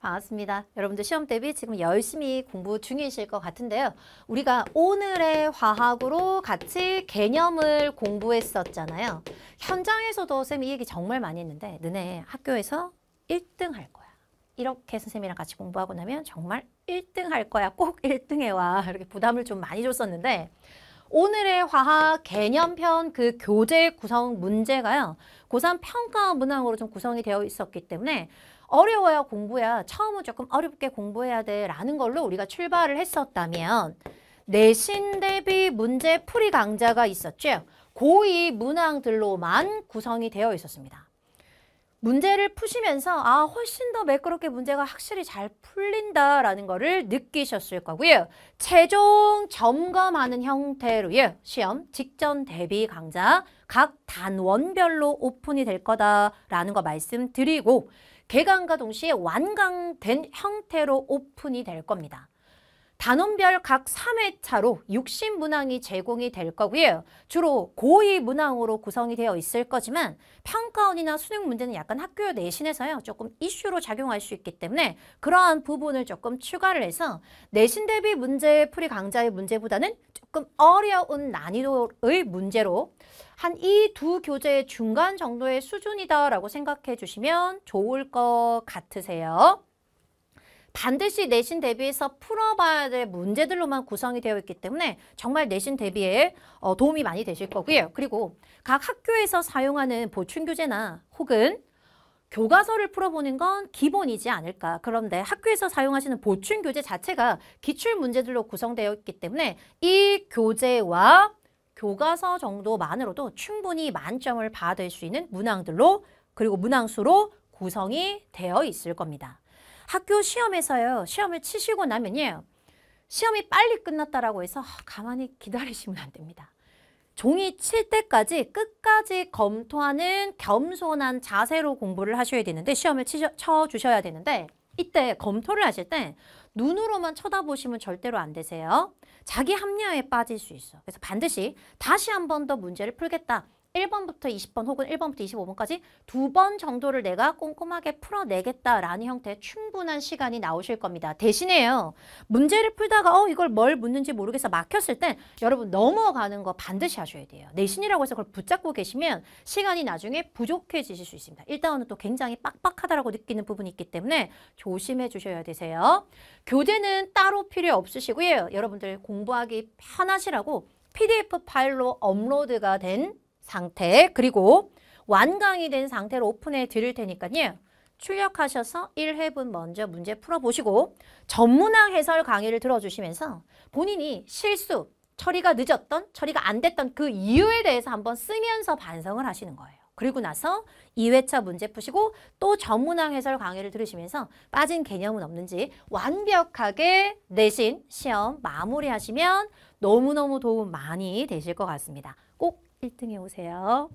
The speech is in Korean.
반갑습니다. 여러분들 시험 대비 지금 열심히 공부 중이실 것 같은데요. 우리가 오늘의 화학으로 같이 개념을 공부했었잖아요. 현장에서도 쌤이 이 얘기 정말 많이 했는데 너네 학교에서 1등 할 거야. 이렇게 선생님이랑 같이 공부하고 나면 정말 1등 할 거야. 꼭 1등 해와. 이렇게 부담을 좀 많이 줬었는데 오늘의 화학 개념편 그 교재 구성 문제가요. 고3 평가 문항으로 좀 구성이 되어 있었기 때문에 어려워야 공부야. 처음은 조금 어렵게 공부해야 돼. 라는 걸로 우리가 출발을 했었다면 내신 대비 문제 풀이 강좌가 있었죠. 고위 문항들로만 구성이 되어 있었습니다. 문제를 푸시면서 아 훨씬 더 매끄럽게 문제가 확실히 잘 풀린다라는 거를 느끼셨을 거고요. 최종 점검하는 형태로요. 시험 직전 대비 강좌 각 단원별로 오픈이 될 거다라는 거 말씀드리고 개강과 동시에 완강된 형태로 오픈이 될 겁니다. 단원별 각 3회차로 60문항이 제공이 될 거고요. 주로 고2 문항으로 구성이 되어 있을 거지만 평가원이나 수능 문제는 약간 학교 내신에서요. 조금 이슈로 작용할 수 있기 때문에 그러한 부분을 조금 추가를 해서 내신 대비 문제 풀이 강좌의 문제보다는 조금 어려운 난이도의 문제로 한 이 두 교재의 중간 정도의 수준이다라고 생각해 주시면 좋을 것 같으세요. 반드시 내신 대비해서 풀어봐야 될 문제들로만 구성이 되어 있기 때문에 정말 내신 대비에 어, 도움이 많이 되실 거고요. 그리고 각 학교에서 사용하는 보충교재나 혹은 교과서를 풀어보는 건 기본이지 않을까. 그런데 학교에서 사용하시는 보충교재 자체가 기출문제들로 구성되어 있기 때문에 이 교재와 교과서 정도만으로도 충분히 만점을 받을 수 있는 문항들로 그리고 문항수로 구성이 되어 있을 겁니다. 학교 시험에서요. 시험을 치시고 나면요. 시험이 빨리 끝났다라고 해서 아, 가만히 기다리시면 안 됩니다. 종이 칠 때까지 끝까지 검토하는 겸손한 자세로 공부를 하셔야 되는데 시험을 치셔, 쳐주셔야 되는데 이때 검토를 하실 때 눈으로만 쳐다보시면 절대로 안 되세요. 자기 합리화에 빠질 수 있어. 그래서 반드시 다시 한 번 더 문제를 풀겠다. 1번부터 20번 혹은 1번부터 25번까지 두 번 정도를 내가 꼼꼼하게 풀어내겠다라는 형태의 충분한 시간이 나오실 겁니다. 대신에요. 문제를 풀다가 어 이걸 뭘 묻는지 모르겠어 막혔을 땐 여러분 넘어가는 거 반드시 하셔야 돼요. 내신이라고 해서 그걸 붙잡고 계시면 시간이 나중에 부족해지실 수 있습니다. 일단은또 굉장히 빡빡하다라고 느끼는 부분이 있기 때문에 조심해 주셔야 되세요. 교재는 따로 필요 없으시고요. 여러분들 공부하기 편하시라고 PDF 파일로 업로드가 된 상태 그리고 완강이 된 상태로 오픈해 드릴 테니까요. 출력하셔서 1회분 먼저 문제 풀어보시고 전문항 해설 강의를 들어주시면서 본인이 실수, 처리가 늦었던, 처리가 안 됐던 그 이유에 대해서 한번 쓰면서 반성을 하시는 거예요. 그리고 나서 2회차 문제 푸시고 또전문항 해설 강의를 들으시면서 빠진 개념은 없는지 완벽하게 내신 시험 마무리하시면 너무너무 도움 많이 되실 것 같습니다. 꼭 1등에 오세요.